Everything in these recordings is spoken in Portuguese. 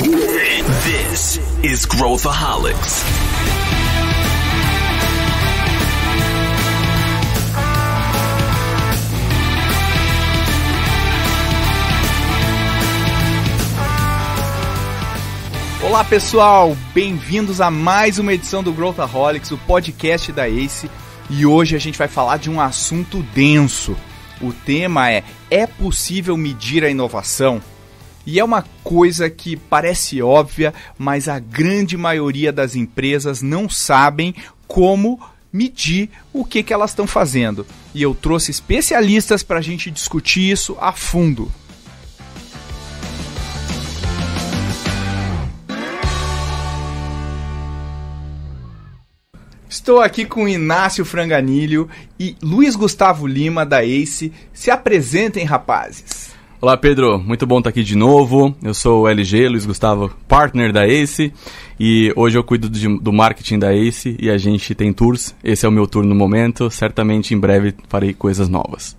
This is Growthaholics. Olá pessoal, bem-vindos a mais uma edição do Growthaholics, o podcast da Ace, e hoje a gente vai falar de um assunto denso. O tema é: é possível medir a inovação? E é uma coisa que parece óbvia, mas a grande maioria das empresas não sabem como medir o que, que elas estão fazendo. E eu trouxe especialistas para a gente discutir isso a fundo. Estou aqui com Inácio Franganilho e Luiz Gustavo Lima, da ACE. Se apresentem, rapazes. Olá, Pedro. Muito bom estar aqui de novo. Eu sou o LG, Luiz Gustavo, partner da Ace. E hoje eu cuido de, do marketing da Ace e a gente tem tours. Esse é o meu tour no momento. Certamente em breve farei coisas novas.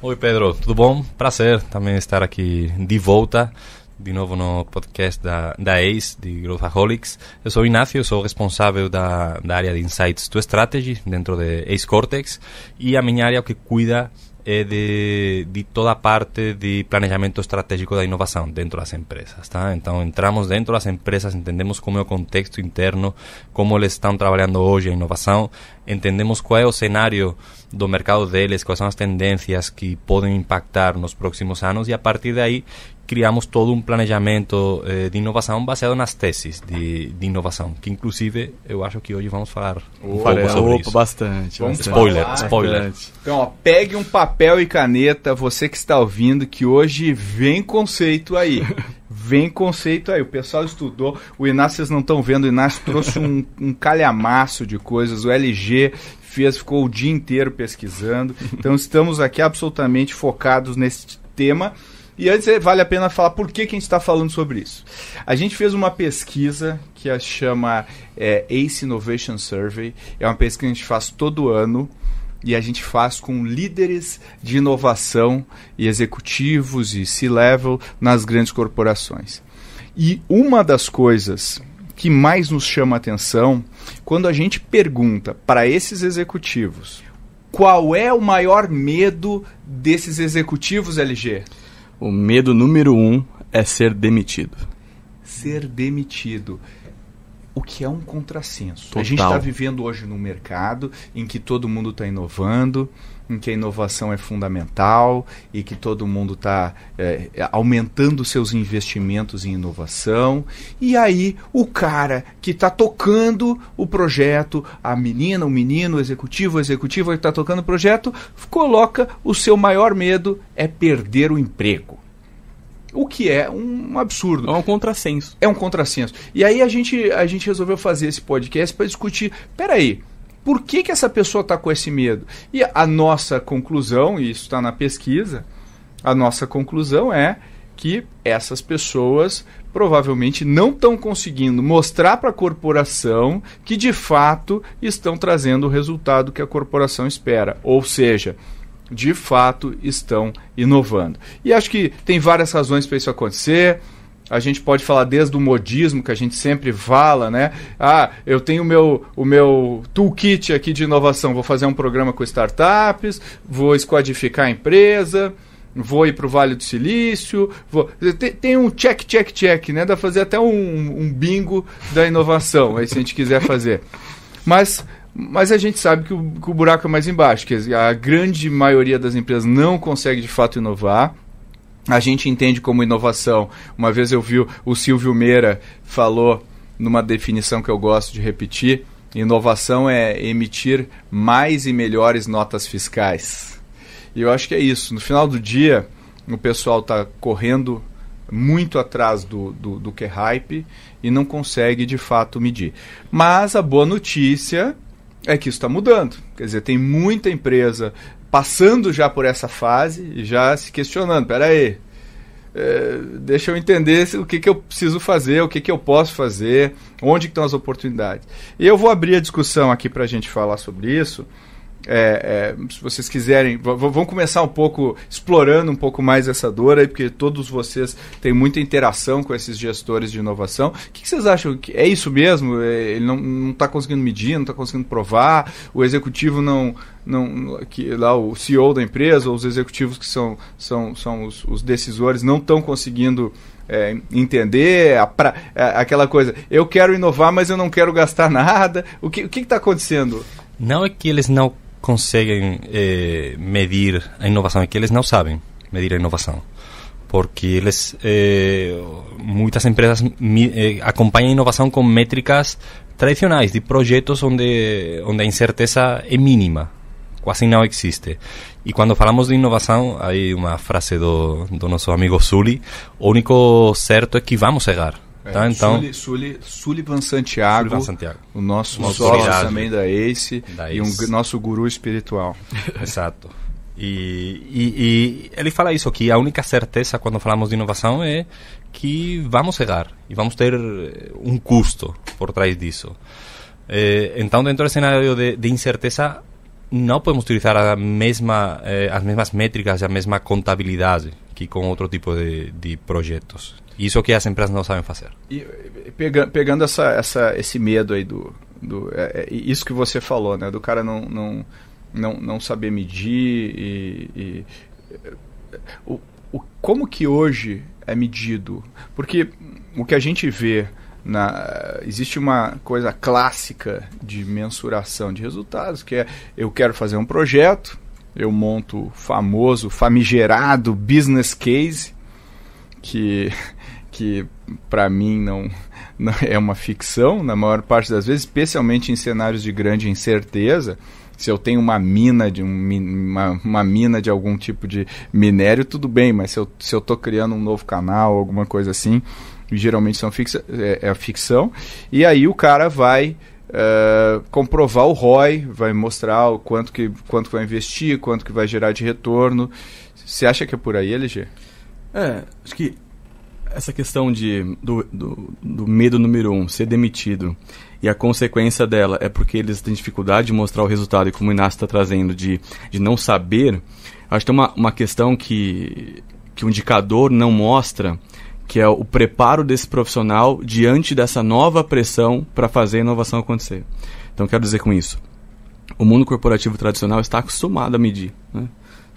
Oi, Pedro. Tudo bom? Prazer também estar aqui de volta. De novo no podcast da, da ACE, de Growth Aholics. Eu sou o Inácio, sou responsável da, da área de Insights to Strategy dentro da de ACE Cortex. E a minha área é que cuida é de, de toda a parte de planejamento estratégico da inovação dentro das empresas, tá? Então, entramos dentro das empresas, entendemos como é o contexto interno, como eles estão trabalhando hoje a inovação, entendemos qual é o cenário do mercado deles, quais são as tendências que podem impactar nos próximos anos e a partir daí criamos todo um planejamento eh, de inovação baseado nas teses de, de, inovação, que inclusive eu acho que hoje vamos falar um Opa, pouco sobre Opa, isso. Bastante, Spoiler, spoiler. Então, ó, pegue um papel e caneta, você que está ouvindo, que hoje vem conceito aí. Vem conceito aí, o pessoal estudou. O Inácio, vocês não estão vendo, o Inácio trouxe um, um calhamaço de coisas. O LG fez, ficou o dia inteiro pesquisando. Então, estamos aqui absolutamente focados nesse tema. E antes eh, vale a pena falar por que, que a gente está falando sobre isso. A gente fez uma pesquisa que a chama é, ACE Innovation Survey. É uma pesquisa que a gente faz todo ano e a gente faz com líderes de inovação e executivos e C-level nas grandes corporações. E uma das coisas que mais nos chama atenção quando a gente pergunta para esses executivos qual é o maior medo desses executivos LG? O medo número um é ser demitido. Ser demitido o que é um contrassenso. Total. A gente está vivendo hoje num mercado em que todo mundo está inovando, em que a inovação é fundamental e que todo mundo está é, eh, eh, aumentando seus investimentos em inovação. E aí o cara que está tocando o projeto, a menina, o menino, o executivo, o executivo que está tocando o projeto, coloca o seu maior medo é perder o emprego o que é um absurdo. É um contrassenso. É um contrassenso. E aí a gente, a gente resolveu fazer esse podcast para discutir, peraí, por que, que essa pessoa está com esse medo? E a nossa conclusão, e isso está na pesquisa, a nossa conclusão é que essas pessoas provavelmente não estão conseguindo mostrar para a corporação que de fato estão trazendo o resultado que a corporação espera. Ou seja, de fato estão inovando. E acho que tem várias razões para isso acontecer. A gente pode falar desde o modismo que a gente sempre fala, né? Ah, eu tenho o meu, o meu toolkit aqui de inovação, vou fazer um programa com startups, vou squadificar a empresa, vou ir para o Vale do Silício, vou... tem, tem, um check, check, check, né? Dá para fazer até um, um bingo da inovação, aí se a gente quiser fazer. Mas mas a gente sabe que o, que o buraco é mais embaixo, que a grande maioria das empresas não consegue de fato inovar a gente entende como inovação. Uma vez eu vi o Silvio Meira falou numa definição que eu gosto de repetir: inovação é emitir mais e melhores notas fiscais. E eu acho que é isso. No final do dia, o pessoal está correndo muito atrás do, do, do que é hype e não consegue de fato medir. Mas a boa notícia é que isso está mudando. Quer dizer, tem muita empresa passando já por essa fase e já se questionando: pera aí, é, deixa eu entender o que, que eu preciso fazer, o que, que eu posso fazer, onde estão as oportunidades. E eu vou abrir a discussão aqui para a gente falar sobre isso é, é, se vocês quiserem, vamos começar um pouco explorando um pouco mais essa dor aí, porque todos vocês têm muita interação com esses gestores de inovação. O que, que vocês acham? Que é isso mesmo? É, ele não está conseguindo medir, não está conseguindo provar, o executivo não. Não, que, lá o CEO da empresa ou os executivos que são, são, são os, os decisores não estão conseguindo é, entender a pra, é, aquela coisa. Eu quero inovar, mas eu não quero gastar nada. O que o está acontecendo? Não é que eles não conseguem eh, medir a inovação, é que eles não sabem medir a inovação. Porque eles, eh, muitas empresas eh, acompanham a inovação com métricas tradicionais, de projetos onde, onde a incerteza é mínima, quase não existe. E quando falamos de inovação, aí uma frase do, do nosso amigo Sully: o único certo é que vamos errar é, tá, então, Sully, Sully, Santiago, Santiago, o nosso, sócio também da Ace, da Ace. e um nosso guru espiritual. Exato. E, e, e, ele fala isso, que a única certeza quando falamos de inovação é que vamos errar e vamos ter eh, um custo por trás disso. É, então, dentro do cenário de, de incerteza, não podemos utilizar a mesma, eh, as mesmas métricas e a mesma contabilidade que com outro tipo de, de projetos. Isso é o que as empresas não sabem fazer. E, pega, pegando essa, essa, esse medo aí do. do é, é isso que você falou, né? Do cara não, não, não, não saber medir e. e o, o, como que hoje é medido? Porque o que a gente vê. Na, existe uma coisa clássica de mensuração de resultados, que é eu quero fazer um projeto, eu monto o famoso, famigerado business case, que que para mim não, não, é uma ficção na maior parte das vezes, especialmente em cenários de grande incerteza. Se eu tenho uma mina de um, uma, uma, mina de algum tipo de minério, tudo bem, mas se eu estou se eu criando um novo canal, alguma coisa assim, geralmente são fixa, é, é ficção. E aí o cara vai Uh, comprovar o ROI, vai mostrar o quanto que, quanto vai investir, quanto que vai gerar de retorno. Você acha que é por aí, LG? É, acho que essa questão de, do, do, do, medo número um, ser demitido, e a consequência dela é porque eles têm dificuldade de mostrar o resultado, e como o Inácio está trazendo, de, de não saber, acho que tem uma, uma questão que, que o indicador não mostra, que é o preparo desse profissional diante dessa nova pressão para fazer a inovação acontecer. Então, quero dizer com isso, o mundo corporativo tradicional está acostumado a medir, né?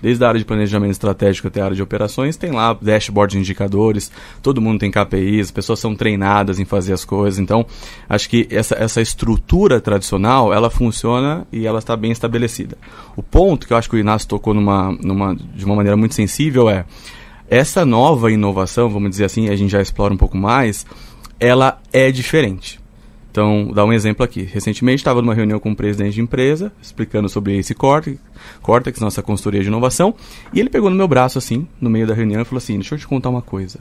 desde a área de planejamento estratégico até a área de operações, tem lá dashboard de indicadores, todo mundo tem KPIs, as pessoas são treinadas em fazer as coisas. Então, acho que essa, essa estrutura tradicional, ela funciona e ela está bem estabelecida. O ponto que eu acho que o Inácio tocou numa, numa, de uma maneira muito sensível é essa nova inovação, vamos dizer assim, a gente já explora um pouco mais, ela é diferente. Então, dá um exemplo aqui. Recentemente estava numa reunião com o um presidente de empresa, explicando sobre esse Cortex, nossa consultoria de inovação, e ele pegou no meu braço assim, no meio da reunião, e falou assim: "Deixa eu te contar uma coisa.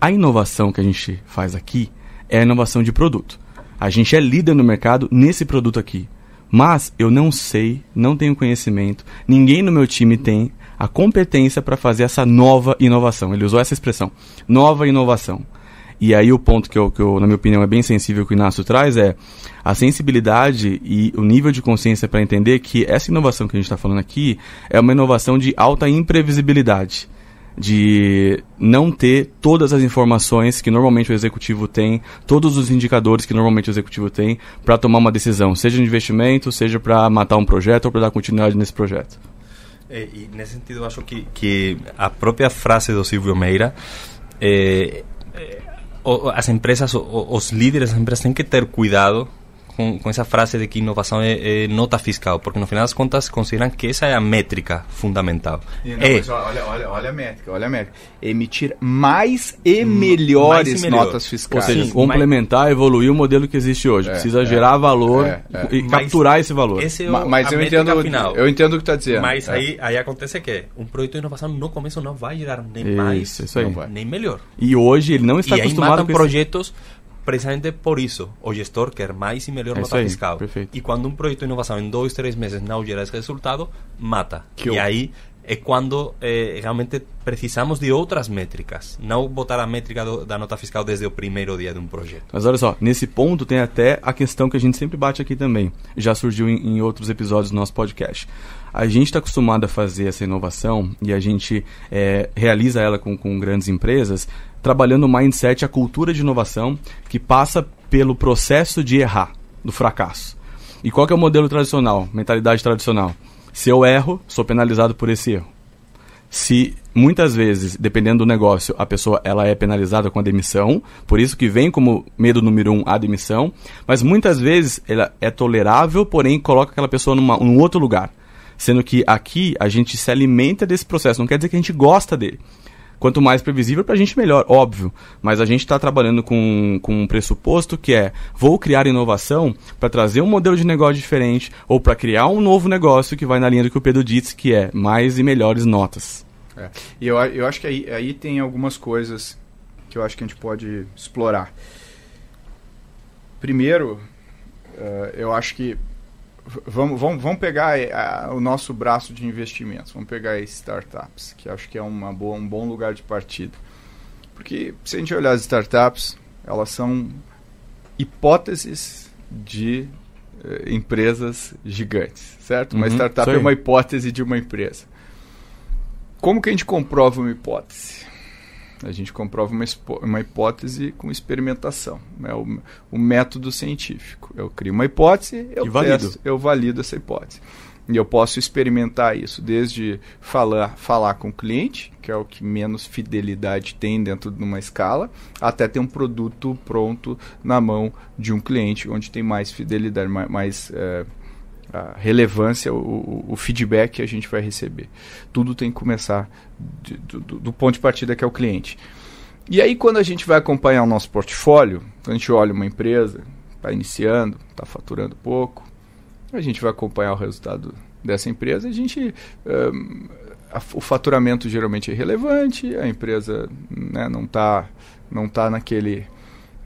A inovação que a gente faz aqui é a inovação de produto. A gente é líder no mercado nesse produto aqui. Mas eu não sei, não tenho conhecimento, ninguém no meu time tem a competência para fazer essa nova inovação. Ele usou essa expressão, nova inovação. E aí o ponto que, eu, que eu, na minha opinião, é bem sensível que o Inácio traz é a sensibilidade e o nível de consciência para entender que essa inovação que a gente está falando aqui é uma inovação de alta imprevisibilidade de não ter todas as informações que normalmente o executivo tem, todos os indicadores que normalmente o executivo tem para tomar uma decisão, seja de investimento, seja para matar um projeto ou para dar continuidade nesse projeto. É, e nesse sentido, eu acho que, que a própria frase do Silvio Meira é, é o, las empresas, O los líderes las empresas Tienen que tener cuidado com, com essa frase de que inovação é, é, nota fiscal, porque no final das contas consideram que essa é a métrica fundamental. Não, é, olha, olha, olha a métrica, olha a métrica. Emitir mais e mm, melhores mais e melhor. notas fiscais. Ou seja, Sim, complementar, mas... evoluir o modelo que existe hoje. É, Precisa é, gerar valor é, é. e mas capturar esse valor. Esse é o, mas eu entendo, final. eu entendo o que está dizendo. Mas aí, aí acontece que um projeto de inovação no começo não vai gerar nem isso, mais, isso nem melhor. E hoje ele não está e acostumado aí matam com projetos esse precisamente por isso, o gestor quer é mais e melhor nota aí, Perfeito. E quando um projeto inovação em dois, três meses não gera esse resultado, mata. Que e aí é quando eh, realmente precisamos de outras métricas, não botar a métrica do, da nota fiscal desde o primeiro dia de um projeto. Mas olha só, nesse ponto tem até a questão que a gente sempre bate aqui também, já surgiu em, em outros episódios do nosso podcast. A gente está acostumado a fazer essa inovação e a gente é, realiza ela com, com grandes empresas, trabalhando o mindset, a cultura de inovação, que passa pelo processo de errar, do fracasso. E qual é o modelo tradicional, mentalidade tradicional? Se eu erro, sou penalizado por esse erro. Se muitas vezes, dependendo do negócio, a pessoa ela é penalizada com a demissão, por isso que vem como medo número um a demissão, mas muitas vezes ela é tolerável, porém coloca aquela pessoa numa, num outro lugar. Sendo que aqui a gente se alimenta desse processo, não quer dizer que a gente gosta dele, Quanto mais previsível para a gente, melhor, óbvio. Mas a gente está trabalhando com, com um pressuposto que é: vou criar inovação para trazer um modelo de negócio diferente ou para criar um novo negócio que vai na linha do que o Pedro disse, que é mais e melhores notas. É. E eu, eu acho que aí, aí tem algumas coisas que eu acho que a gente pode explorar. Primeiro, uh, eu acho que vamos, vamos, vamos pegar eh, a, o nosso braço de investimentos, vamos pegar startups, que acho que é uma boa, um bom lugar de partida. Porque se a gente olhar as startups, elas são hipóteses de eh, empresas gigantes, certo? Uhum, uma startup é uma hipótese de uma empresa. Como que a gente comprova uma hipótese? A gente comprova uma, uma hipótese com experimentação. É o, o, método científico. Eu crio uma hipótese, eu valido. Testo, eu valido essa hipótese. E eu posso experimentar isso desde falar, falar com o cliente, que é o que menos fidelidade tem dentro de uma escala, até ter um produto pronto na mão de um cliente, onde tem mais fidelidade, mais, mais é, a relevância, o, o, feedback que a gente vai receber. Tudo tem que começar de, do, do, ponto de partida que é o cliente. E aí, quando a gente vai acompanhar o nosso portfólio, quando a gente olha uma empresa, está iniciando, está faturando pouco, a gente vai acompanhar o resultado dessa empresa, a gente. Um, o faturamento geralmente é irrelevante, a empresa né, não está não tá naquele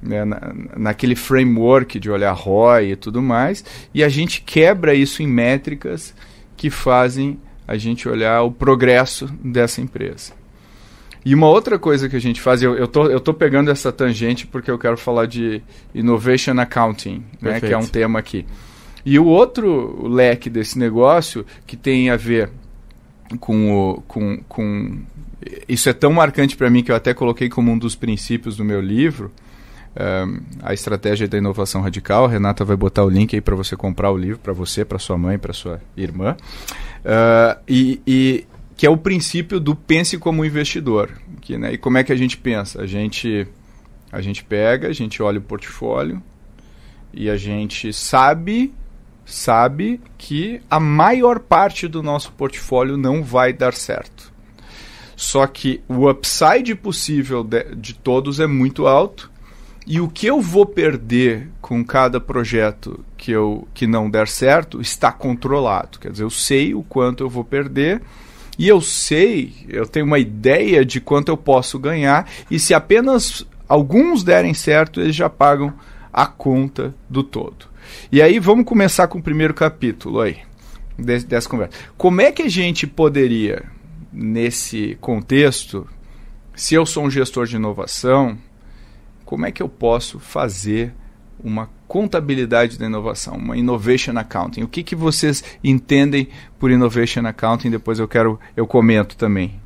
né, na, naquele framework de olhar ROI e tudo mais, e a gente quebra isso em métricas que fazem a gente olhar o progresso dessa empresa. E uma outra coisa que a gente faz, eu, eu, tô, eu tô pegando essa tangente porque eu quero falar de Innovation Accounting, né, que é um tema aqui. E o outro leque desse negócio que tem a ver com o. Com, com... Isso é tão marcante para mim que eu até coloquei como um dos princípios do meu livro a estratégia da inovação radical. A Renata vai botar o link aí para você comprar o livro, para você, para sua mãe, para sua irmã. Uh, e, e, que é o princípio do pense como investidor. Que, né, e como é que a gente pensa? A gente, a gente pega, a gente olha o portfólio e a gente sabe sabe que a maior parte do nosso portfólio não vai dar certo. Só que o upside possível de, de, todos é muito alto e o que eu vou perder com cada projeto que, eu, que não der certo está controlado. Quer dizer, eu sei o quanto eu vou perder e eu sei, eu tenho uma ideia de quanto eu posso ganhar. E se apenas alguns derem certo, eles já pagam a conta do todo. E aí vamos começar com o primeiro capítulo aí dessa conversa. Como é que a gente poderia, nesse contexto, se eu sou um gestor de inovação, como é que eu posso fazer uma contabilidade da inovação, uma innovation accounting. O que, que vocês entendem por innovation accounting? Depois eu quero eu comento também.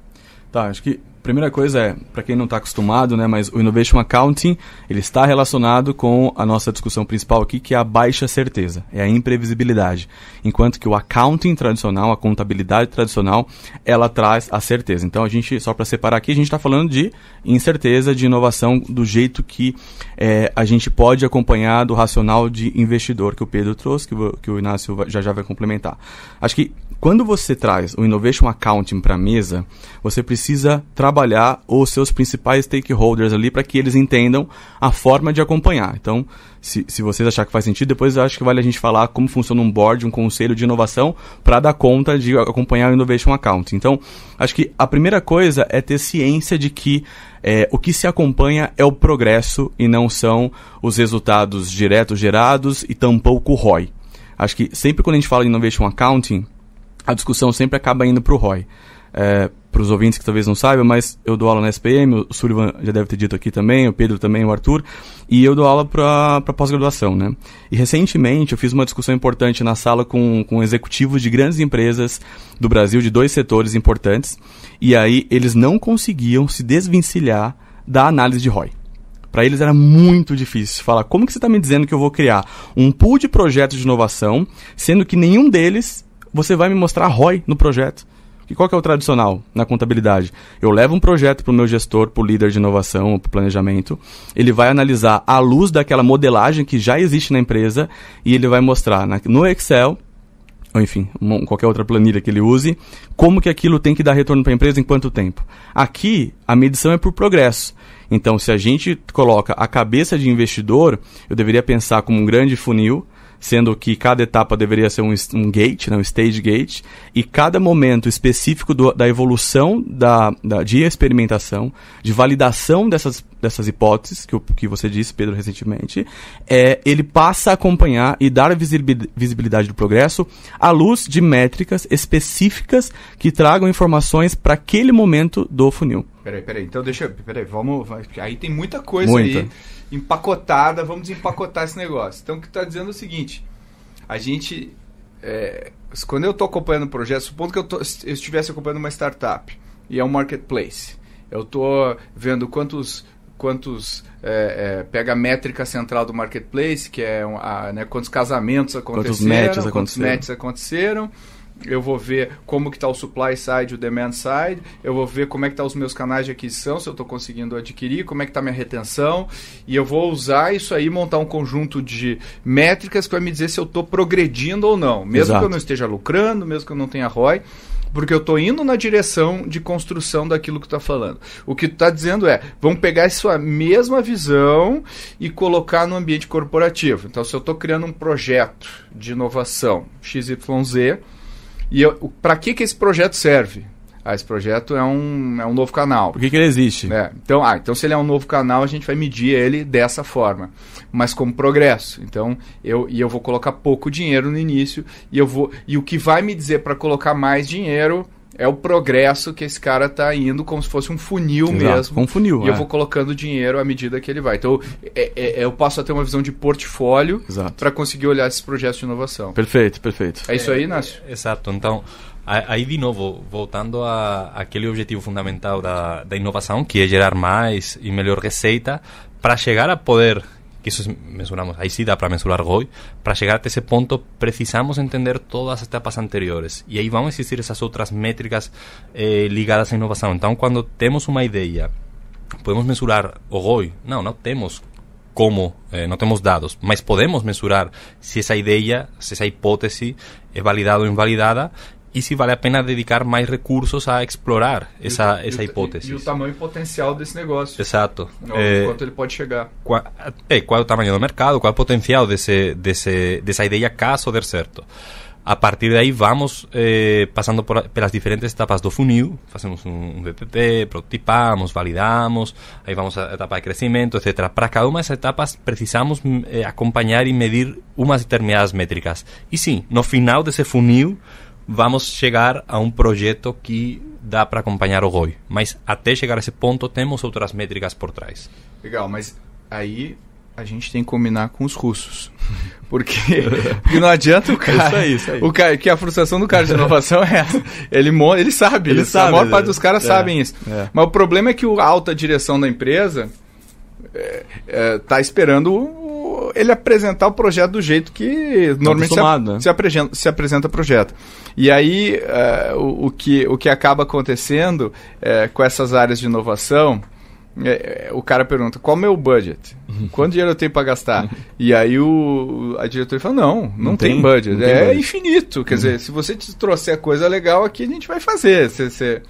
Tá, acho que a primeira coisa é, para quem não está acostumado, né, mas o Innovation Accounting ele está relacionado com a nossa discussão principal aqui, que é a baixa certeza, é a imprevisibilidade. Enquanto que o accounting tradicional, a contabilidade tradicional, ela traz a certeza. Então a gente, só para separar aqui, a gente está falando de incerteza de inovação do jeito que é, a gente pode acompanhar do racional de investidor que o Pedro trouxe, que, o, que o Inácio já já vai complementar. Acho que quando você traz o Innovation Accounting para a mesa, você precisa trabalhar os seus principais stakeholders ali para que eles entendam a forma de acompanhar. Então, se, se vocês acharem que faz sentido, depois eu acho que vale a gente falar como funciona um board, um conselho de inovação, para dar conta de acompanhar o Innovation Account. Então, acho que a primeira coisa é ter ciência de que é, o que se acompanha é o progresso e não são os resultados diretos gerados e tampouco o ROI. Acho que sempre quando a gente fala em Innovation Accounting, a discussão sempre acaba indo para o ROI. É, para os ouvintes que talvez não saibam, mas eu dou aula na SPM, o Sullivan já deve ter dito aqui também, o Pedro também, o Arthur, e eu dou aula para pós-graduação, né? E recentemente eu fiz uma discussão importante na sala com, com executivos de grandes empresas do Brasil, de dois setores importantes, e aí eles não conseguiam se desvencilhar da análise de ROI. Para eles era muito difícil falar como que você está me dizendo que eu vou criar um pool de projetos de inovação, sendo que nenhum deles você vai me mostrar ROI no projeto. E qual que é o tradicional na contabilidade? Eu levo um projeto para o meu gestor, para o líder de inovação, para o planejamento, ele vai analisar à luz daquela modelagem que já existe na empresa e ele vai mostrar na, no Excel ou enfim, uma, qualquer outra planilha que ele use, como que aquilo tem que dar retorno para a empresa em quanto tempo. Aqui, a medição é por progresso. Então, se a gente coloca a cabeça de investidor, eu deveria pensar como um grande funil sendo que cada etapa deveria ser um, um gate, né, um stage gate, e cada momento específico do, da evolução da, da, de experimentação, de validação dessas, dessas hipóteses, que, que você disse, Pedro, recentemente, é, ele passa a acompanhar e dar visibilidade do progresso à luz de métricas específicas que tragam informações para aquele momento do funil. Peraí, peraí. Então deixa eu. Peraí, vamos. Aí tem muita coisa muita. aí empacotada. Vamos empacotar esse negócio. Então o que está dizendo é o seguinte: a gente. É, quando eu estou acompanhando um projeto, supondo que eu, tô, eu estivesse acompanhando uma startup e é um marketplace. Eu estou vendo quantos quantos é, é, pega a métrica central do marketplace, que é a, né, quantos casamentos aconteceram, quantos matches aconteceram. Quantos matches aconteceram eu vou ver como que está o supply side, o demand side, eu vou ver como é que estão tá os meus canais de aquisição, se eu estou conseguindo adquirir, como é que está minha retenção, e eu vou usar isso aí, montar um conjunto de métricas que vai me dizer se eu estou progredindo ou não, mesmo Exato. que eu não esteja lucrando, mesmo que eu não tenha ROI, porque eu estou indo na direção de construção daquilo que está falando. O que tu está dizendo é, vamos pegar sua mesma visão e colocar no ambiente corporativo. Então, se eu estou criando um projeto de inovação XYZ, e para que, que esse projeto serve? Ah, esse projeto é um, é um novo canal. Por que, que ele existe? É, então, ah, então, se ele é um novo canal, a gente vai medir ele dessa forma, mas como progresso. Então, eu, e eu vou colocar pouco dinheiro no início, e, eu vou, e o que vai me dizer para colocar mais dinheiro é o progresso que esse cara tá indo, como se fosse um funil Exato, mesmo. Um funil. E é. eu vou colocando dinheiro à medida que ele vai. Então, é, é, é eu passo a ter uma visão de portfólio para conseguir olhar esses projetos de inovação. Perfeito, perfeito. É isso aí, Inácio? É, exato. Então, aí de novo, voltando a aquele objetivo fundamental da, da inovação, que é gerar mais e melhor receita, para chegar a poder que es mensuramos, ahí sí da para mensurar hoy, para llegar a ese punto... precisamos entender todas las etapas anteriores Y ahí vamos a existir esas otras métricas eh, ligadas la innovación... Entonces cuando tenemos una idea... podemos mensurar o no No, eh, no tenemos como, No tenemos datos... podemos mensurar si esa idea... Si esa hipótesis es validada o invalidada e se vale a pena dedicar mais recursos a explorar essa, essa hipótese. E, e, o tamanho potencial desse negócio. Exato. Eh, é, quanto ele pode chegar. Qual, eh, é, qual é o tamanho do mercado, qual é o potencial desse, desse, dessa ideia caso der certo. A partir daí vamos eh, passando por, pelas diferentes etapas do funil, fazemos um VPP, prototipamos, validamos, aí vamos à etapa de crescimento, etc. Para cada uma dessas etapas precisamos mm, eh, acompanhar e medir umas determinadas métricas. E sim, no final desse funil vamos chegar a um projeto que dá para acompanhar o ROI. Mas até chegar a esse ponto, temos outras métricas por trás. Legal, mas aí a gente tem que combinar com os russos. Porque, porque não adianta o cara. Isso aí, isso aí. O cara, que a frustração do cara de inovação é essa. Ele, ele sabe ele isso. Sabe, a maior né? parte dos caras é, sabem isso. É. Mas o problema é que a alta direção da empresa está é, é tá esperando ele apresentar o projeto do jeito que normalmente se, né? se, apresenta, se apresenta projeto. E aí é, o, o, que, o que acaba acontecendo é, com essas áreas de inovação é, o cara pergunta, qual é o meu budget? Quanto dinheiro eu tenho para gastar? e aí o, a diretora fala, não, não, não tem, tem, budget. Não tem é budget. infinito. Quer dizer, uhum. se você te trouxer coisa legal aqui, a gente vai fazer. Você, você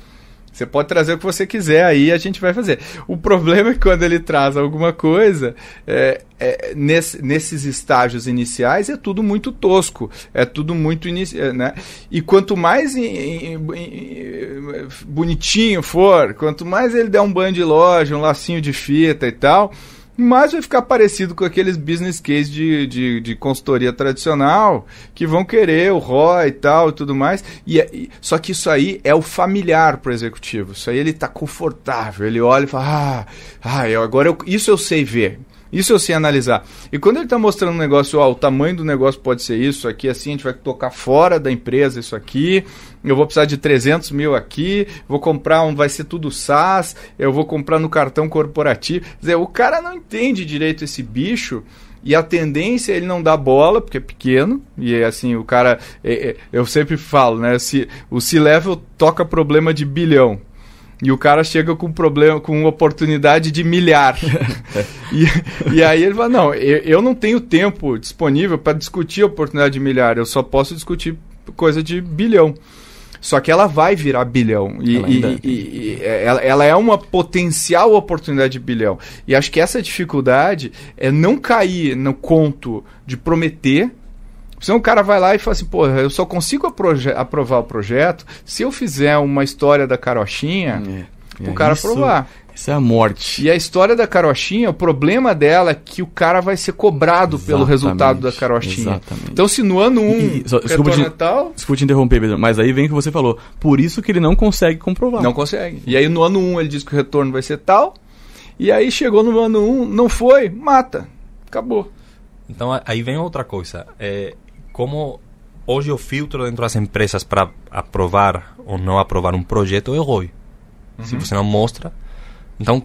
você pode trazer o que você quiser aí a gente vai fazer. O problema é que quando ele traz alguma coisa, é, é, nesse, nesses estágios iniciais é tudo muito tosco, é tudo muito é, né? E quanto mais in, in, in, bonitinho for, quanto mais ele der um banho de loja, um lacinho de fita e tal, mas vai ficar parecido com aqueles business case de, de, de consultoria tradicional que vão querer o ROI e tal e tudo mais. E, é, e, só que isso aí é o familiar para o executivo. Isso aí ele está confortável, ele olha e fala: ah, ah eu, agora eu, isso eu sei ver. Isso eu sei analisar. E quando ele está mostrando um negócio, ó, o tamanho do negócio pode ser isso aqui, assim, a gente vai tocar fora da empresa isso aqui, eu vou precisar de 300 mil aqui, vou comprar um, vai ser tudo SaaS, eu vou comprar no cartão corporativo. Quer dizer, o cara não entende direito esse bicho. E a tendência é ele não dar bola, porque é pequeno, e é assim, o cara. É, é, eu sempre falo, né? Se, o C-Level toca problema de bilhão. E o cara chega com problema, com uma oportunidade de milhar. e, e aí ele fala: não, eu, eu não tenho tempo disponível para discutir a oportunidade de milhar, eu só posso discutir coisa de bilhão. Só que ela vai virar bilhão. E ela, e, e, e é, ela, ela, é uma potencial oportunidade de bilhão. E acho que essa dificuldade é não cair no conto de prometer. Senão o cara vai lá e fala assim, pô, eu só consigo aprovar o projeto se eu fizer uma história da carochinha é. o cara é aprovar. Isso é a morte. E a história da carochinha, o problema dela é que o cara vai ser cobrado exatamente, pelo resultado da carochinha. Exatamente. Então, se no ano 1 um, e, tal... desculpa te interromper, Pedro, mas aí vem o que você falou. Por isso que ele não consegue comprovar. Não consegue. E aí no ano 1 um, ele diz que o retorno vai ser tal, e aí chegou no ano 1, um, não foi, mata. Acabou. Então, aí vem outra coisa. É, como hoje o filtro dentro das empresas para aprovar ou não aprovar um projeto é o ROI. Uhum. Se você não mostra então,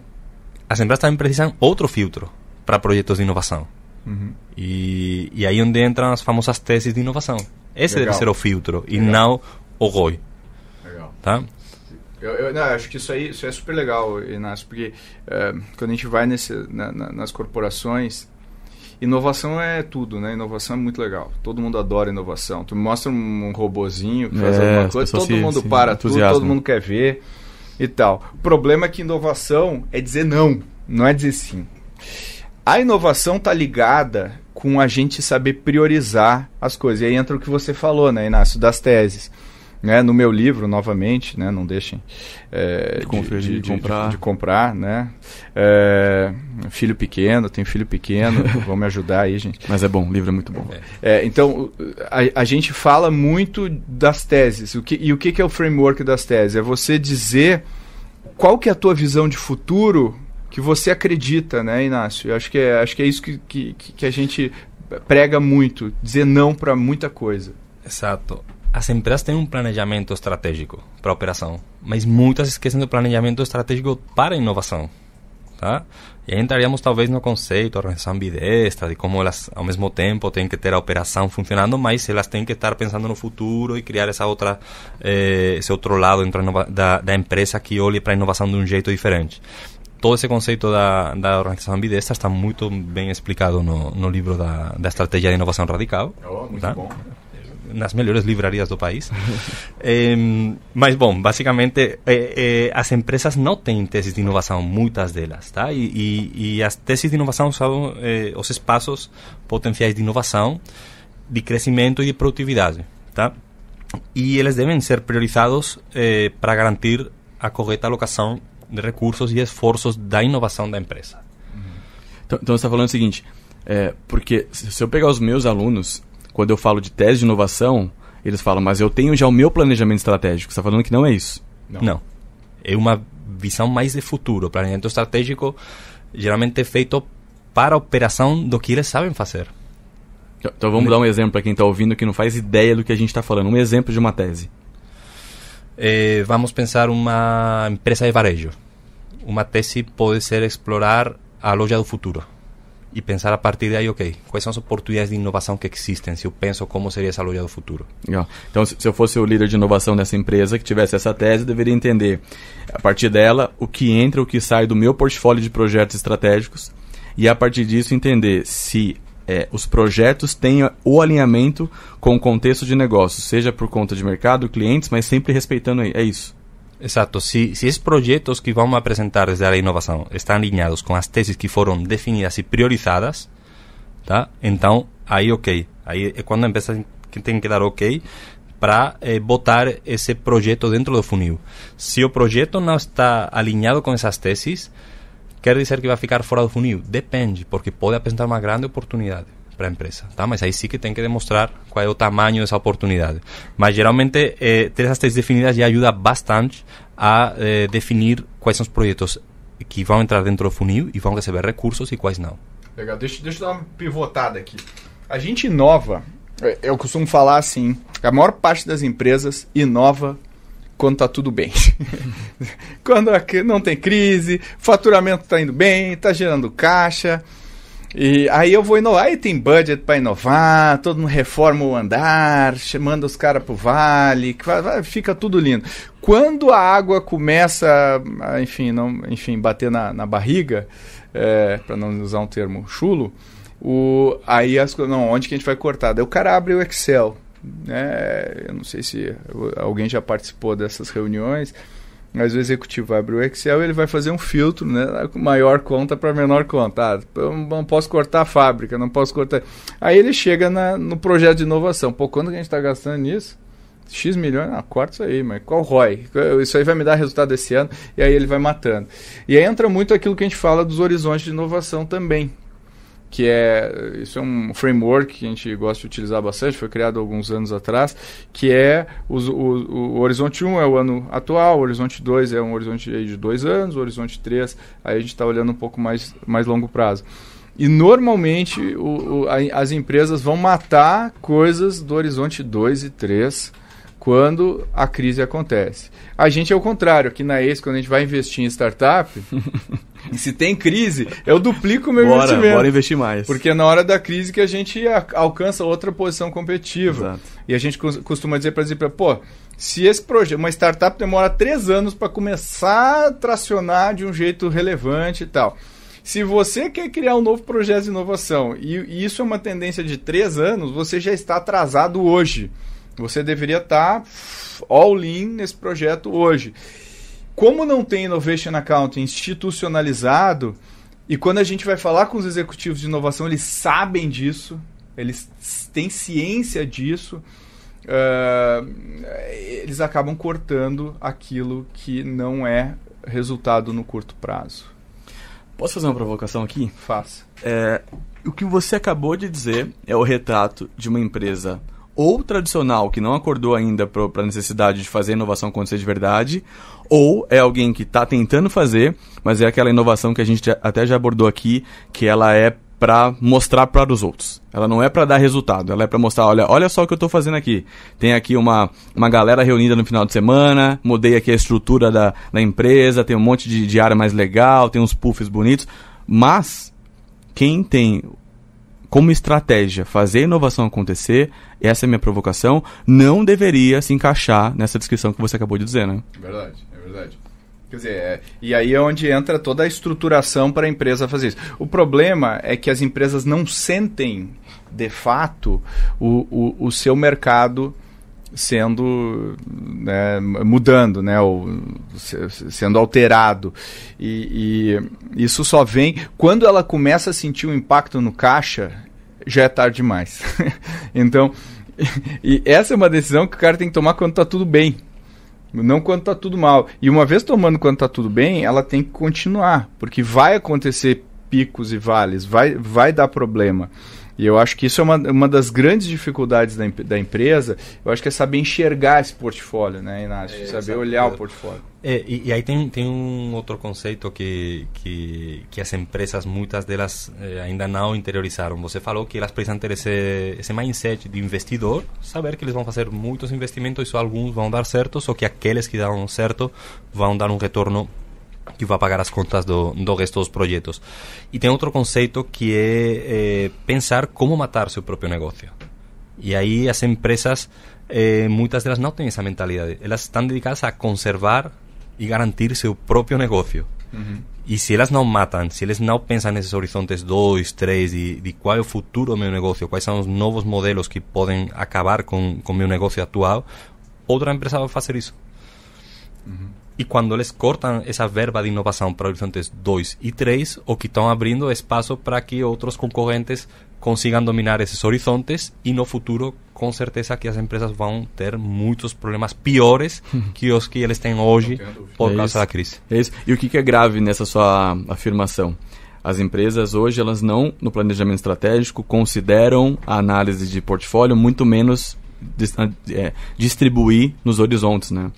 as empresas também precisam outro filtro para projetos de inovação. Uhum. E, e aí onde entram as famosas teses de inovação. Esse Legal. deve ser o filtro e Legal. não o ROI. Legal. Tá? Eu, eu, não, eu, acho que isso aí isso é super legal, Inácio, porque eh, quando a gente vai nesse, na, na, nas corporações, inovação é tudo, né? Inovação é muito legal. Todo mundo adora inovação. Tu mostra um, um robozinho que faz é, alguma coisa, todo se, mundo se para tudo, todo mundo quer ver e tal. O problema é que inovação é dizer não, não é dizer sim. A inovação tá ligada com a gente saber priorizar as coisas. E aí entra o que você falou, né, Inácio, das teses né, no meu livro, novamente, né, não deixem é, de, conferir, de, de, de, comprar. De, comprar né? É, filho pequeno, tem filho pequeno, vão me ajudar aí, gente. Mas é bom, o livro é muito bom. É, é, então, a, a, gente fala muito das teses. O que, e o que, que é o framework das teses? É você dizer qual que é a tua visão de futuro que você acredita, né, Inácio? Eu acho que é, acho que é isso que, que, que a gente prega muito, dizer não para muita coisa. Exato as empresas têm um planejamento estratégico para a operação, mas muitas esquecem do planejamento estratégico para a inovação. Tá? E aí entraríamos talvez no conceito, organização bidestra, de como elas ao mesmo tempo têm que ter a operação funcionando, mas elas têm que estar pensando no futuro e criar essa outra, eh, esse outro lado da, da empresa que olhe para a inovação de um jeito diferente. Todo esse conceito da, da organização ambidestra está muito bem explicado no, no livro da, da Estratégia de Inovação Radical. Oh, muito tá? bom nas melhores livrarias do país. é, mas, bom, basicamente, é, as empresas não têm teses de inovação, muitas delas, tá? E, e, e as teses de inovação são os espaços potenciais de inovação, de crescimento e de produtividade, tá? E eles devem ser priorizados para garantir a correta alocação de recursos e esforços da inovação da empresa. Então, então você está falando o seguinte, é, porque se eu pegar os meus alunos, quando eu falo de tese de inovação, eles falam, mas eu tenho já o meu planejamento estratégico. Você está falando que não é isso? Não. não. É uma visão mais de futuro. O planejamento estratégico geralmente é feito para a operação do que eles sabem fazer. Então, então vamos dar um exemplo para quem está ouvindo que não faz ideia do que a gente está falando. Um exemplo de uma tese. É, vamos pensar uma empresa de varejo. Uma tese pode ser explorar a loja do futuro e pensar a partir daí ok, quais são as oportunidades de inovação que existem, se eu penso como seria essa loja do futuro. Então, se eu fosse o líder de inovação dessa empresa que tivesse essa tese, eu deveria entender, a partir dela, o que entra, o que sai do meu portfólio de projetos estratégicos, e a partir disso entender se é, os projetos têm o alinhamento com o contexto de negócio, seja por conta de mercado, clientes, mas sempre respeitando aí é isso exato se se esses projetos que vamos a área desde inovação estão alinhados com as teses que foram definidas e priorizadas, tá? Então, aí ok. Aí é quando a empresa que tem que dar ok para eh, botar esse projeto dentro do funil. Se o projeto não está alinhado com essas teses, quer dizer que vai ficar fora do funil? Depende, porque pode apresentar uma grande oportunidade para a empresa, tá? Mas aí sim que tem que demonstrar qual é o tamanho dessa oportunidade. Mas geralmente eh, ter essas três definidas já ajuda bastante a eh, definir quais são os projetos que vão entrar dentro do funil e vão receber recursos e quais não. Legal, deixa, deixa eu dar uma pivotada aqui. A gente inova, eh, eu costumo falar assim, a maior parte das empresas inova quando está tudo bem. quando não tem crise, faturamento está indo bem, está gerando caixa e aí eu vou inovar e tem budget para inovar, todo mundo reforma o andar, manda os caras pro vale, fica tudo lindo. Quando a água começa, a, enfim, não, enfim, bater na, na barriga, é, eh, para não usar um termo chulo, o, aí as não, onde que a gente vai cortar? Daí o cara abre o Excel, né? Eu não sei se alguém já participou dessas reuniões mas o executivo vai abrir o Excel e ele vai fazer um filtro, né? Maior conta para menor conta. Ah, eu não posso cortar a fábrica, não posso cortar. Aí ele chega na, no projeto de inovação. Pô, quando que a gente está gastando nisso? X milhões, ah, corta isso aí, mas qual ROI? Isso aí vai me dar resultado esse ano, e aí ele vai matando. E aí entra muito aquilo que a gente fala dos horizontes de inovação também, que é isso é um framework que a gente gosta de utilizar bastante, foi criado alguns anos atrás, que é o, o, o horizonte 1 é o ano atual, o horizonte 2 é um horizonte de dois anos, o horizonte 3 aí a gente está olhando um pouco mais, mais longo prazo. E normalmente o, o, a, as empresas vão matar coisas do horizonte 2 e 3 quando a crise acontece. A gente é o contrário, aqui na ex quando a gente vai investir em startup, E se tem crise, eu duplico o meu bora, investimento. Bora investir mais. Porque é na hora da crise que a gente alcança outra posição competitiva. Exato. E a gente costuma dizer para dizer, pô, se esse projeto, uma startup demora três anos para começar a tracionar de um jeito relevante e tal. Se você quer criar um novo projeto de inovação e, e isso é uma tendência de três anos, você já está atrasado hoje. Você deveria estar tá all in nesse projeto hoje como não tem Innovation Accounting institucionalizado, e quando a gente vai falar com os executivos de inovação, eles sabem disso, eles têm ciência disso, uh, eles acabam cortando aquilo que não é resultado no curto prazo. Posso fazer uma provocação aqui? Faça. É, o que você acabou de dizer é o retrato de uma empresa ou tradicional que não acordou ainda para a necessidade de fazer inovação acontecer de verdade, ou é alguém que está tentando fazer, mas é aquela inovação que a gente até já abordou aqui, que ela é para mostrar para os outros. Ela não é para dar resultado, ela é para mostrar, olha, olha só o que eu estou fazendo aqui. Tem aqui uma, uma galera reunida no final de semana, mudei aqui a estrutura da, da empresa, tem um monte de, de área mais legal, tem uns puffs bonitos. Mas quem tem como estratégia fazer a inovação acontecer, essa é a minha provocação, não deveria se encaixar nessa descrição que você acabou de dizer, né? Verdade verdade. Quer dizer, é, e aí é onde entra toda a estruturação para a empresa fazer isso. O problema é que as empresas não sentem, de fato, o, o, o seu mercado sendo né, mudando, né, ou sendo alterado. E, e, isso só vem quando ela começa a sentir o um impacto no caixa, já é tarde demais. então, e essa é uma decisão que o cara tem que tomar quando está tudo bem não quando tá tudo mal. E uma vez tomando quando tá tudo bem, ela tem que continuar, porque vai acontecer picos e vales, vai, vai dar problema. E eu acho que isso é uma, uma das grandes dificuldades da, da empresa. Eu acho que é saber enxergar esse portfólio, né, Inácio? É, saber olhar o portfólio. É, e, e, aí tem, tem um outro conceito que, que, que as empresas, muitas delas, eh, ainda não interiorizaram. Você falou que elas precisam ter esse, esse mindset de investidor, saber que eles vão fazer muitos investimentos, só alguns vão dar certo, só que aqueles que dão certo vão dar um retorno que a pagar las cuentas de estos proyectos... ...y tiene otro concepto que es... Eh, pensar cómo matar su propio negocio... ...y ahí las empresas, eh, ...muchas de las no tienen esa mentalidad... ...ellas están dedicadas a conservar ...y garantizar su propio negocio... ...y si ellas no matan... ...si ellas no piensan en esos horizontes 2, 3, de, de es el futuro de negocio negocio... son son nuevos nuevos modelos que pueden acabar ...con mi negocio actual... ...otra empresa va a hacer eso... E quando eles cortam essa verba de inovação para horizontes 2 e 3, o que estão abrindo é espaço para que outros concorrentes consigam dominar esses horizontes e no futuro, com certeza, que as empresas vão ter muitos problemas piores que os que eles têm hoje por é causa isso, da crise. É isso. E o que é grave nessa sua afirmação? As empresas hoje, elas não, no planejamento estratégico, consideram a análise de portfólio, muito menos eh, distribuir nos horizontes, né?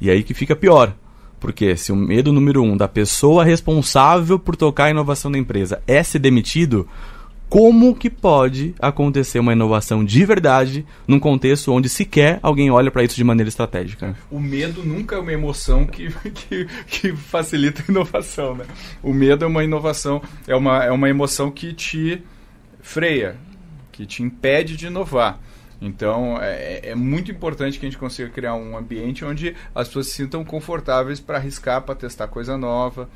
E aí que fica pior. Porque se o medo número um da pessoa responsável por tocar a inovação da empresa é ser demitido, como que pode acontecer uma inovação de verdade num contexto onde sequer alguém olha para isso de maneira estratégica. O medo nunca é uma emoção que, que, que, facilita a inovação, né? O medo é uma inovação, é uma, é uma emoção que te freia, que te impede de inovar. Então é, é, é, muito importante que a gente consiga criar um ambiente onde as pessoas se sintam confortáveis para arriscar, para testar coisa nova.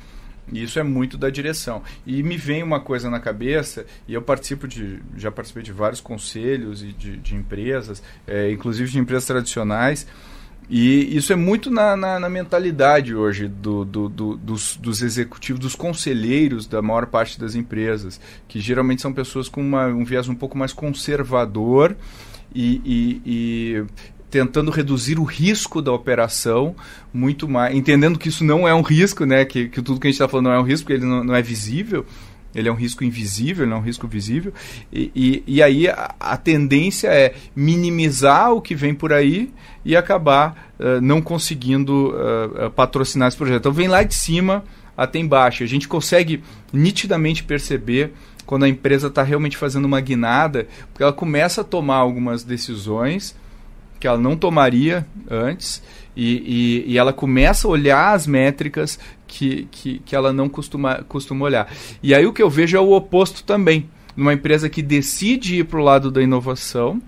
E isso é muito da direção. E me vem uma coisa na cabeça, e eu participo de. já participei de vários conselhos e de, de empresas, é, inclusive de empresas tradicionais. E isso é muito na, na, na mentalidade hoje do, do, do, dos, dos, executivos, dos conselheiros da maior parte das empresas, que geralmente são pessoas com uma, um viés um pouco mais conservador e, e, e tentando reduzir o risco da operação muito mais, entendendo que isso não é um risco, né? Que, que tudo que a gente está falando não é um risco, ele não, não, é visível, ele é um risco invisível, não é um risco visível. E, e, e aí a, a, tendência é minimizar o que vem por aí e acabar uh, não conseguindo uh, patrocinar esse projeto. Então vem lá de cima até embaixo. A gente consegue nitidamente perceber quando a empresa está realmente fazendo uma guinada, porque ela começa a tomar algumas decisões que ela não tomaria antes e, e, e ela começa a olhar as métricas que, que, que ela não costuma, costuma olhar. E aí o que eu vejo é o oposto também. Numa empresa que decide ir para o lado da inovação,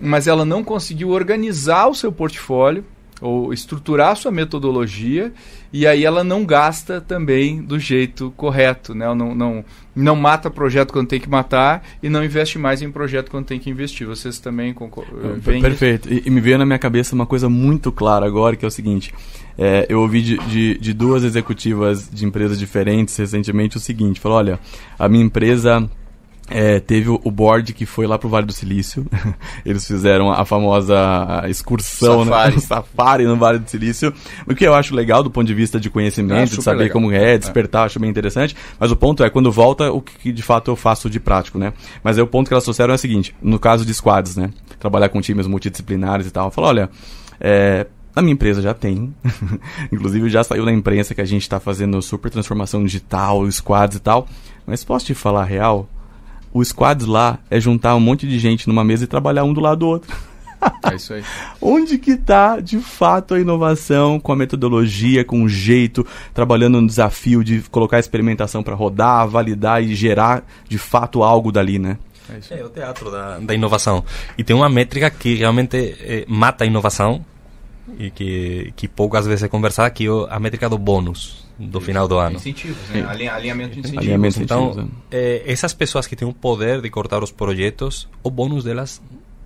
mas ela não conseguiu organizar o seu portfólio ou estruturar a sua metodologia e aí ela não gasta também do jeito correto, né? Não, não, não mata projeto quando tem que matar e não investe mais em projeto quando tem que investir. Vocês também concordam? Eh, perfeito. E, e, me veio na minha cabeça uma coisa muito clara agora, que é o seguinte. É, eu ouvi de, de, de duas executivas de empresas diferentes recentemente o seguinte. Falou, olha, a minha empresa é, teve o board que foi lá pro Vale do Silício. Eles fizeram a famosa excursão, né? safari. Né? safari no Vale do Silício. O que eu acho legal do ponto de vista de conhecimento, é de saber legal. como é, é. despertar, é. acho bem interessante. Mas o ponto é, quando volta, o que de fato eu faço de prático, né? Mas aí o ponto que elas trouxeram é o seguinte: no caso de squads, né? Trabalhar com times multidisciplinares e tal. Falou, olha, é, na minha empresa já tem. Inclusive já saiu na imprensa que a gente está fazendo super transformação digital, squads e tal. Mas posso te falar a real? o squads lá é juntar um monte de gente numa mesa e trabalhar um do lado do outro. É isso aí. Onde que está, de fato, a inovação com a metodologia, com o jeito, trabalhando no desafio de colocar a experimentação para rodar, validar e gerar, de fato, algo dali, né? É, é, é o teatro da, da inovação. E tem uma métrica que realmente é, mata a inovação, e que, que poucas vezes é conversada, que é a métrica do bônus do Isso. final do ano. Incentivos, né? alinhamento de incentivos. Alinhamento então, incentivos, é. essas pessoas que têm o poder de cortar os projetos, o bônus delas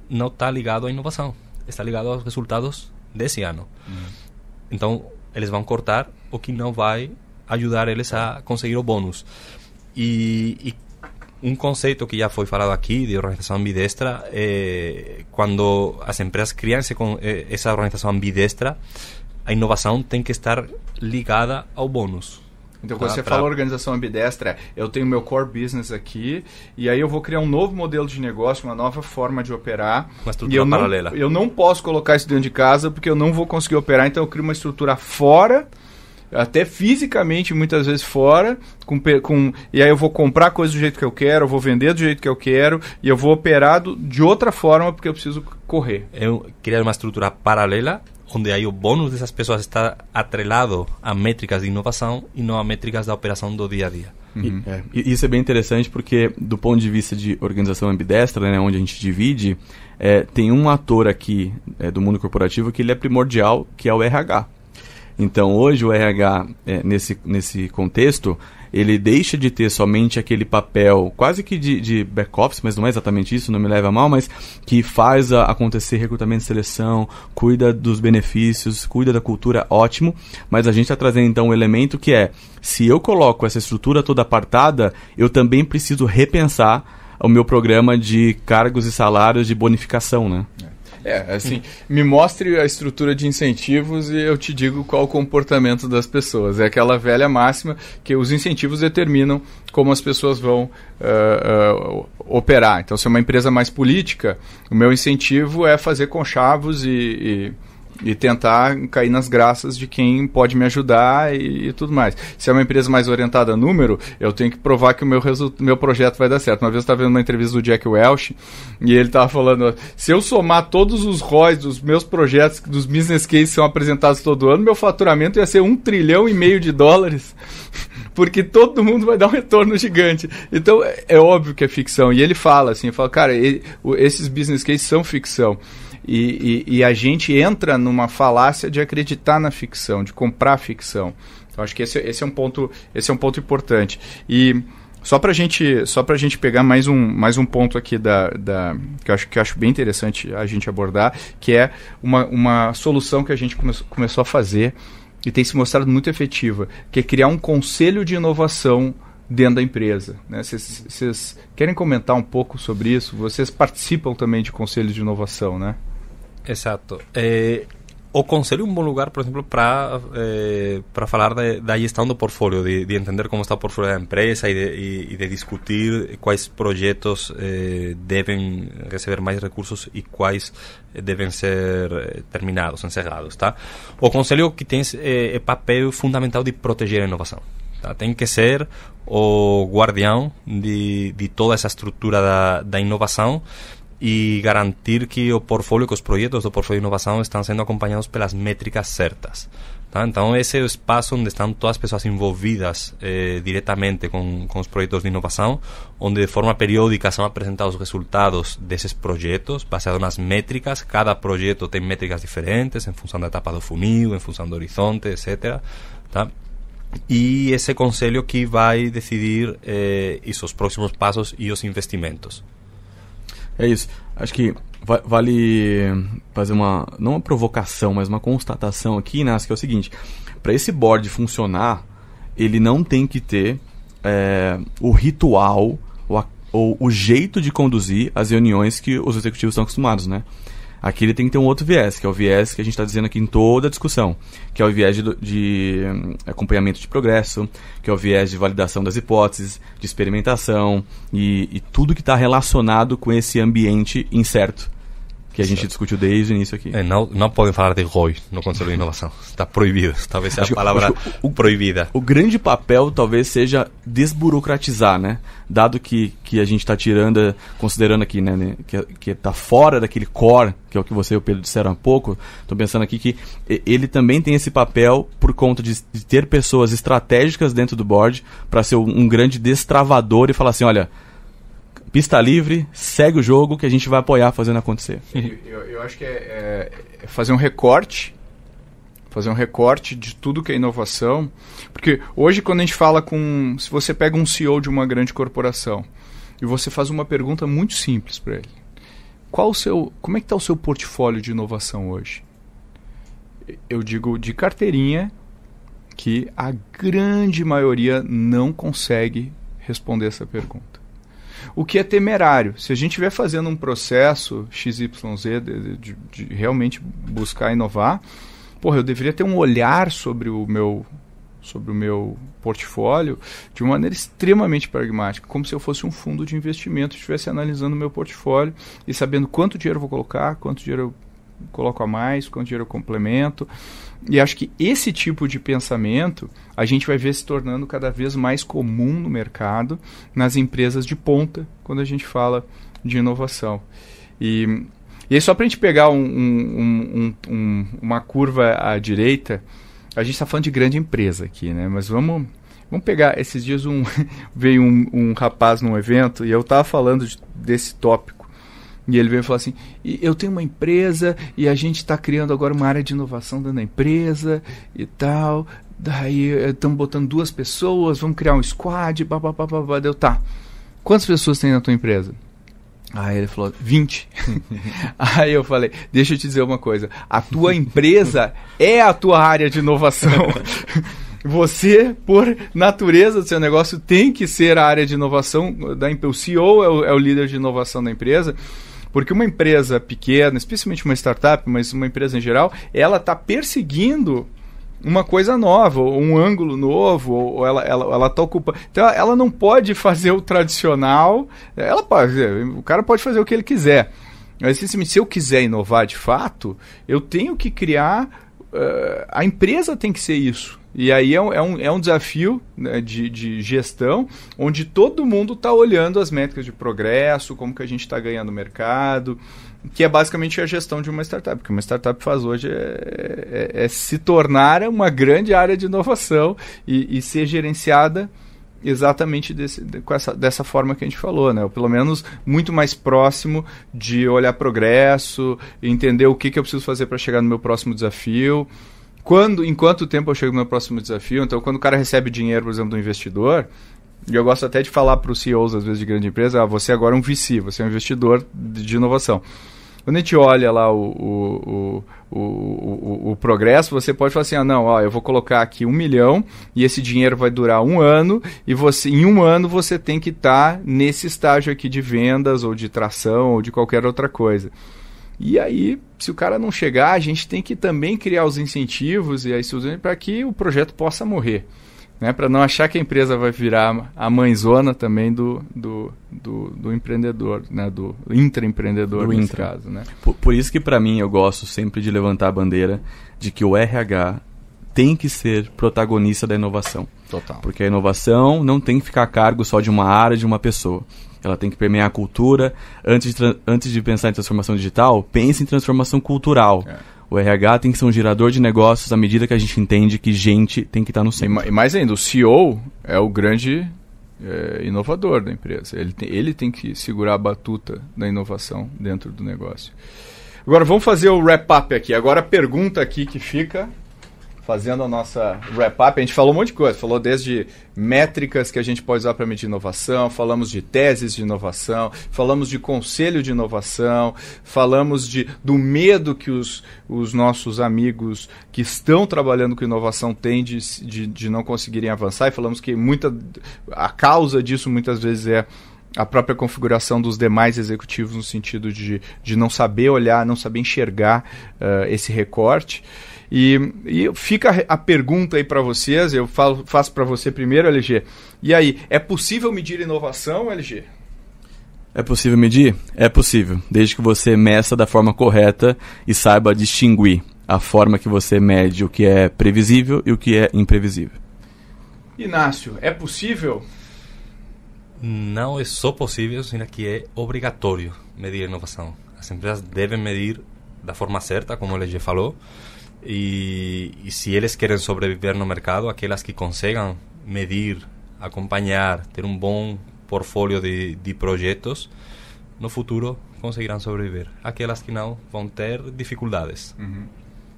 não está ligado à inovação, está ligado aos resultados desse ano. Uhum. Então, eles vão cortar o que não vai ajudar eles a conseguir o bônus. E, e un conceito que ya foi falado aquí de organización ambidestra eh, cuando as empresas criam ese, con, eh, esa organización ambidestra a inovação tem que estar ligada ao bônus. Então, quando você pra... fala organização ambidestra, eu tenho meu core business aqui, e aí eu vou criar um novo modelo de negócio, uma nova forma de operar. Uma estrutura eu paralela. Não, eu não posso colocar isso dentro de casa, porque eu não vou conseguir operar, então eu crio uma estrutura fora até fisicamente muitas vezes fora, com, com, e aí eu vou comprar coisas do jeito que eu quero, eu vou vender do jeito que eu quero, e eu vou operar do, de outra forma porque eu preciso correr. Eu criar uma estrutura paralela onde aí o bônus dessas pessoas está atrelado a métricas de inovação e não a métricas da operação do dia a dia. Uhum. É, isso é bem interessante porque, do ponto de vista de organização ambidestra, né, onde a gente divide, é, tem um ator aqui é, do mundo corporativo que ele é primordial, que é o RH. Então, hoje o RH, é, nesse, nesse contexto, ele deixa de ter somente aquele papel quase que de, de back-office, mas não é exatamente isso, não me leva a mal, mas que faz a, acontecer recrutamento e seleção, cuida dos benefícios, cuida da cultura, ótimo, mas a gente está trazendo então um elemento que é, se eu coloco essa estrutura toda apartada, eu também preciso repensar o meu programa de cargos e salários de bonificação, né? É, assim, me mostre a estrutura de incentivos e eu te digo qual o comportamento das pessoas. É aquela velha máxima que os incentivos determinam como as pessoas vão uh, uh, operar. Então, se é uma empresa mais política, o meu incentivo é fazer conchavos e, e e tentar cair nas graças de quem pode me ajudar e, e, tudo mais. Se é uma empresa mais orientada a número, eu tenho que provar que o meu, meu projeto vai dar certo. Uma vez eu estava vendo uma entrevista do Jack Welch e ele estava falando: se eu somar todos os ROIs dos meus projetos, dos business cases que são apresentados todo ano, meu faturamento ia ser um trilhão e meio de dólares. porque todo mundo vai dar um retorno gigante. Então é, é óbvio que é ficção. E ele fala assim, fala, cara, ele, o, esses business cases são ficção. E, e, e, a gente entra numa falácia de acreditar na ficção, de comprar ficção. Então, acho que esse, esse, é, um ponto, esse é um ponto importante. E só para gente, só gente pegar mais um, mais um ponto aqui da, da, que, eu acho, que eu acho bem interessante a gente abordar, que é uma, uma solução que a gente come, começou a fazer e tem se mostrado muito efetiva, que é criar um conselho de inovação dentro da empresa. Vocês né? querem comentar um pouco sobre isso? Vocês participam também de conselhos de inovação, né? exato Eh, o conselho é um bom lugar, por exemplo, para eh, para falar de, da gestão do portfólio, de, de, entender como eh, eh, está o portfólio da empresa e de, e, e de discutir quais projetos devem receber mais recursos e quais devem ser terminados, encerrados, tá? O conselho que tem é, é papel fundamental de proteger a inovação. Tá? Tem que ser o guardião de, de toda essa estrutura da, da inovação e garantir que o portfolio, que os projetos, do portfólio de inovação, estão sendo acompanhados pelas métricas certas. Tá? Então, esse é o espaço onde estão todas as pessoas envolvidas eh, diretamente com, com os projetos de inovação, onde de forma periódica são apresentados os resultados desses projetos, baseados nas métricas. Cada projeto tem métricas diferentes, em função da etapa do funil, em função do horizonte, etc. Tá? E esse conselho que vai decidir eh, os próximos passos e os investimentos. É isso. Acho que va vale fazer uma, não uma provocação, mas uma constatação aqui, Inácio, né, que é o seguinte: para esse board funcionar, ele não tem que ter é, o ritual ou, a, ou o jeito de conduzir as reuniões que os executivos estão acostumados, né? Aqui ele tem que ter um outro viés, que é o viés que a gente está dizendo aqui em toda a discussão, que é o viés de, de, hum, acompanhamento de progresso, que é o viés de validação das hipóteses, de experimentação e, e tudo que está relacionado com esse ambiente incerto que a gente certo. discutiu desde o início aqui. É, eh, não, não podem falar de ROI no Conselho de Inovação. Está proibido. Talvez seja a palavra o, proibida. O grande papel talvez seja desburocratizar, né? Dado que, que a gente está tirando, considerando aqui, né, né que está fora daquele core, que é o que você e o Pedro disseram há pouco, estou pensando aqui que ele também tem esse papel por conta de, de ter pessoas estratégicas dentro do board para ser um, um grande destravador e falar assim, olha, pista livre, segue o jogo que a gente vai apoiar fazendo acontecer. Eu, eu acho que é, é fazer um recorte fazer um recorte de tudo que é inovação, porque hoje quando a gente fala com, se você pega um CEO de uma grande corporação e você faz uma pergunta muito simples para ele, qual o seu, como é que está o seu portfólio de inovação hoje? Eu digo de carteirinha que a grande maioria não consegue responder essa pergunta. O que é temerário. Se a gente estiver fazendo um processo XYZ de, de, de realmente buscar inovar, porra, eu deveria ter um olhar sobre o meu sobre o meu portfólio de uma maneira extremamente pragmática, como se eu fosse um fundo de investimento, estivesse analisando o meu portfólio e sabendo quanto dinheiro vou colocar, quanto dinheiro eu coloco a mais, quanto dinheiro eu complemento. E acho que esse tipo de pensamento a gente vai ver se tornando cada vez mais comum no mercado, nas empresas de ponta, quando a gente fala de inovação. E, e aí, só para a gente pegar um, um, um, uma curva à direita, a gente está falando de grande empresa aqui, né? Mas vamos, vamos pegar. Esses dias um, veio um, rapaz num evento e eu estava falando de, desse tópico e ele veio falou assim: eu tenho uma empresa e a gente está criando agora uma área de inovação dentro da empresa e tal. Daí estamos eh, botando duas pessoas, vamos criar um squad, babá, deu tá. Quantas pessoas tem na tua empresa? Aí ele falou, 20. Aí eu falei, deixa eu te dizer uma coisa. A tua empresa é a tua área de inovação. Você, por natureza do seu negócio, tem que ser a área de inovação da O CEO é o, é o líder de inovação da empresa. Porque uma empresa pequena, especialmente uma startup, mas uma empresa em geral, ela está perseguindo uma coisa nova, ou um ângulo novo, ou ela, ela, ela tá ocupando. Então ela não pode fazer o tradicional, ela pode, é, o cara pode fazer o que ele quiser. Mas se eu quiser inovar de fato, eu tenho que criar uh, a empresa tem que ser isso. E aí é um, é um, é um desafio né, de, de gestão, onde todo mundo está olhando as métricas de progresso, como que a gente está ganhando mercado, que é basicamente a gestão de uma startup. O que uma startup faz hoje é, é, é se tornar uma grande área de inovação e, e ser gerenciada exatamente desse, essa, dessa forma que a gente falou, né? Ou pelo menos muito mais próximo de olhar progresso, entender o que, que eu preciso fazer para chegar no meu próximo desafio. Quando, em quanto tempo eu chego no meu próximo desafio? Então, quando o cara recebe dinheiro, por exemplo, do investidor, e eu gosto até de falar para os CEOs, às vezes, de grande empresa, ah, você agora é um VC, você é um investidor de inovação. Quando a gente olha lá o, o, o, o, o progresso, você pode falar assim, ah, não, ó, eu vou colocar aqui um milhão e esse dinheiro vai durar um ano e você em um ano você tem que estar tá nesse estágio aqui de vendas ou de tração ou de qualquer outra coisa. E aí, se o cara não chegar, a gente tem que também criar os incentivos e as para que o projeto possa morrer né? Para não achar que a empresa vai virar a mãezona também do, do, do, do empreendedor, né? Do intraempreendedor, do nesse intra. caso, né? Por, por isso que para mim eu gosto sempre de levantar a bandeira de que o RH tem que ser protagonista da inovação. Total. Porque a inovação não tem que ficar a cargo só de uma área, de uma pessoa. Ela tem que permear a cultura. Antes de, antes de pensar em transformação digital, pense em transformação cultural. É o RH tem que ser um gerador de negócios à medida que a gente entende que gente tem que estar tá no centro. E mais ainda, o CEO é o grande é, inovador da empresa. Ele tem, ele tem que segurar a batuta da inovação dentro do negócio. Agora vamos fazer o wrap-up aqui. Agora a pergunta aqui que fica fazendo a nossa wrap-up, a gente falou um monte de coisa. Falou desde métricas que a gente pode usar para medir inovação, falamos de teses de inovação, falamos de conselho de inovação, falamos de, do medo que os, os nossos amigos que estão trabalhando com inovação têm de, de, de não conseguirem avançar, e falamos que muita, a causa disso muitas vezes é a própria configuração dos demais executivos no sentido de, de não saber olhar, não saber enxergar uh, esse recorte. E, e fica a pergunta aí para vocês, eu falo, faço para você primeiro, LG. E aí, é possível medir inovação, LG? É possível medir? É possível, desde que você meça da forma correta e saiba distinguir a forma que você mede o que é previsível e o que é imprevisível. Inácio, é possível? Não é só possível, sino que é obrigatório medir inovação. As empresas devem medir da forma certa, como o LG falou, e, e, se eles querem sobreviver no mercado, aquelas que consigam medir, acompanhar, ter um bom portfólio de, de projetos, no futuro conseguirão sobreviver. Aquelas que não vão ter dificuldades. Uhum.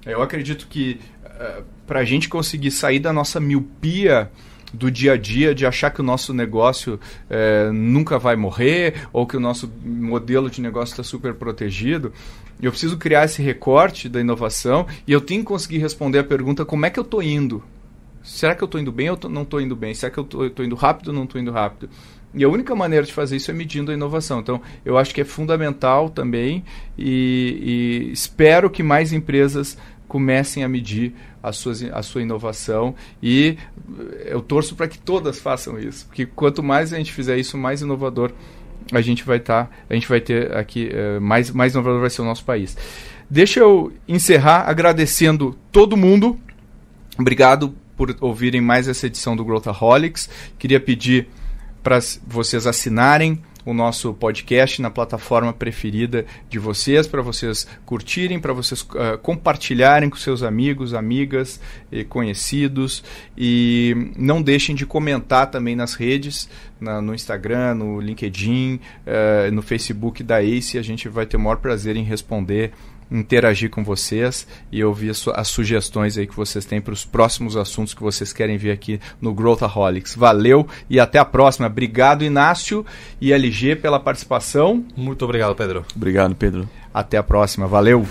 Eu acredito que uh, eh, para a gente conseguir sair da nossa miopia do dia a dia, de achar que o nosso negócio eh, nunca vai morrer ou que o nosso modelo de negócio está super protegido, eu preciso criar esse recorte da inovação e eu tenho que conseguir responder a pergunta como é que eu estou indo. Será que eu estou indo bem ou não estou indo bem? Será que eu estou indo rápido ou não estou indo rápido? E a única maneira de fazer isso é medindo a inovação. Então, eu acho que é fundamental também e, e espero que mais empresas comecem a medir a, suas, a sua inovação e eu torço para que todas façam isso, porque quanto mais a gente fizer isso, mais inovador a gente vai estar, tá, a gente vai ter aqui uh, mais mais inovador vai ser o nosso país. Deixa eu encerrar agradecendo todo mundo. Obrigado por ouvirem mais essa edição do Grotaholics. Queria pedir para vocês assinarem o nosso podcast na plataforma preferida de vocês, para vocês curtirem, para vocês uh, compartilharem com seus amigos, amigas e conhecidos. E não deixem de comentar também nas redes, na, no Instagram, no LinkedIn, uh, no Facebook da ACE. A gente vai ter o maior prazer em responder interagir com vocês e ouvir as sugestões aí que vocês têm para os próximos assuntos que vocês querem ver aqui no Growthaholics. Valeu e até a próxima. Obrigado, Inácio e LG, pela participação. Muito obrigado, Pedro. Obrigado, Pedro. Até a próxima. Valeu!